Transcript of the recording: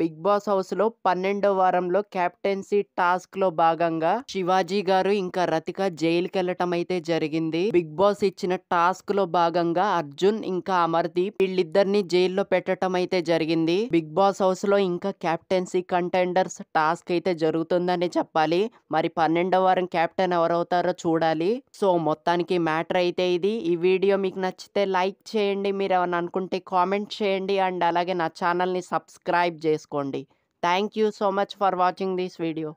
big boss హౌస్లో పన్నెండో వారంలో కెప్టెన్సీ టాస్క్లో భాగంగా శివాజీ గారు ఇంకా రతిక జైలుకి వెళ్ళటం అయితే జరిగింది బిగ్ బాస్ ఇచ్చిన టాస్క్లో భాగంగా అర్జున్ ఇంకా అమర్దీప్ వీళ్ళిద్దరిని జైల్లో పెట్టడం అయితే జరిగింది బిగ్ బాస్ హౌస్లో ఇంకా కెప్టెన్సీ కంటెండర్స్ టాస్క్ అయితే జరుగుతుందని చెప్పాలి మరి పన్నెండో వారం కెప్టెన్ ఎవరవుతారో చూడాలి సో మొత్తానికి మ్యాటర్ అయితే ఇది ఈ వీడియో మీకు నచ్చితే లైక్ చేయండి మీరు ఏమైనా అనుకుంటే కామెంట్ చేయండి అండ్ అలాగే నా ఛానల్ని సబ్స్క్రైబ్ చేసుకోండి చేసుకోండి thank you so much for watching this video